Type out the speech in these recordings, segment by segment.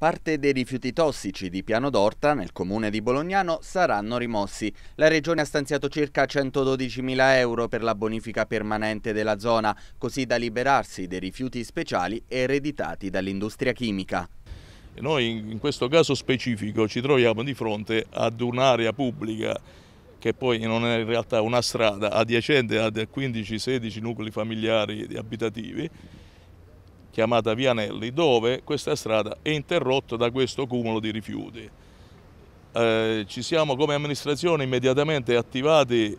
Parte dei rifiuti tossici di Piano d'Orta, nel comune di Bolognano, saranno rimossi. La regione ha stanziato circa 112.000 euro per la bonifica permanente della zona, così da liberarsi dei rifiuti speciali ereditati dall'industria chimica. Noi in questo caso specifico ci troviamo di fronte ad un'area pubblica che poi non è in realtà una strada adiacente a 15-16 nuclei familiari abitativi chiamata Vianelli, dove questa strada è interrotta da questo cumulo di rifiuti. Eh, ci siamo come amministrazione immediatamente attivati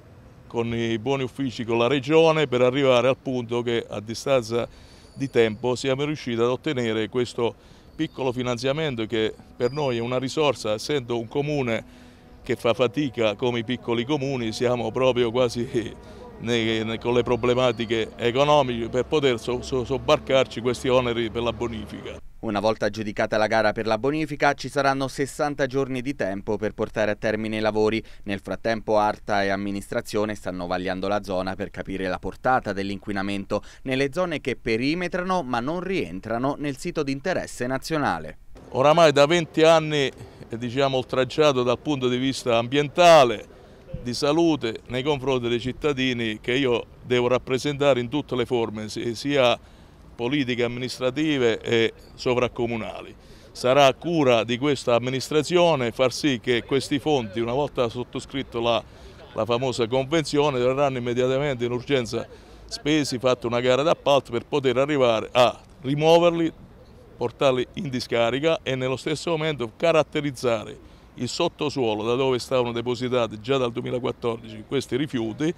con i buoni uffici, con la regione, per arrivare al punto che a distanza di tempo siamo riusciti ad ottenere questo piccolo finanziamento che per noi è una risorsa, essendo un comune che fa fatica come i piccoli comuni, siamo proprio quasi con le problematiche economiche per poter sobbarcarci questi oneri per la bonifica. Una volta aggiudicata la gara per la bonifica ci saranno 60 giorni di tempo per portare a termine i lavori. Nel frattempo Arta e amministrazione stanno vagliando la zona per capire la portata dell'inquinamento nelle zone che perimetrano ma non rientrano nel sito di interesse nazionale. Oramai da 20 anni è eh, diciamo, oltraggiato dal punto di vista ambientale, di salute nei confronti dei cittadini che io devo rappresentare in tutte le forme, sia politiche, amministrative e sovracomunali. Sarà cura di questa amministrazione far sì che questi fondi, una volta sottoscritto la, la famosa convenzione, verranno immediatamente in urgenza spesi, fatta una gara d'appalto per poter arrivare a rimuoverli, portarli in discarica e nello stesso momento caratterizzare il sottosuolo da dove stavano depositati già dal 2014 questi rifiuti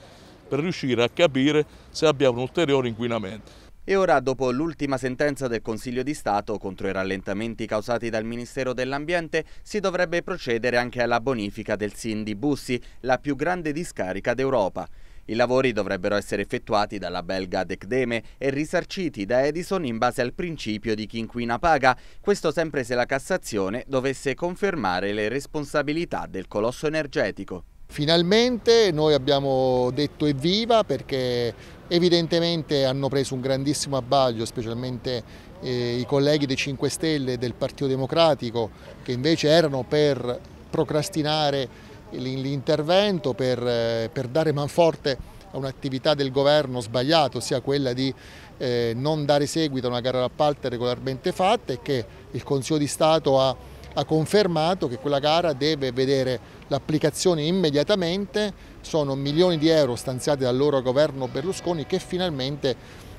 per riuscire a capire se abbiamo un ulteriore inquinamento. E ora, dopo l'ultima sentenza del Consiglio di Stato contro i rallentamenti causati dal Ministero dell'Ambiente, si dovrebbe procedere anche alla bonifica del Sin di Bussi, la più grande discarica d'Europa. I lavori dovrebbero essere effettuati dalla belga Decdeme e risarciti da Edison in base al principio di chi inquina paga, questo sempre se la Cassazione dovesse confermare le responsabilità del colosso energetico. Finalmente noi abbiamo detto evviva perché evidentemente hanno preso un grandissimo abbaglio, specialmente eh, i colleghi dei 5 Stelle e del Partito Democratico che invece erano per procrastinare l'intervento per, eh, per, dare manforte a un'attività del governo sbagliata, ossia quella di eh, non dare seguito a una gara d'appalto regolarmente fatta e che il Consiglio di Stato ha, ha confermato che quella gara deve vedere l'applicazione immediatamente, sono milioni di euro stanziati dal loro governo Berlusconi che finalmente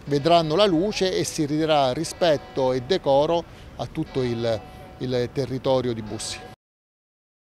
vedranno la luce e si riderà rispetto e decoro a tutto il, il territorio di Bussi.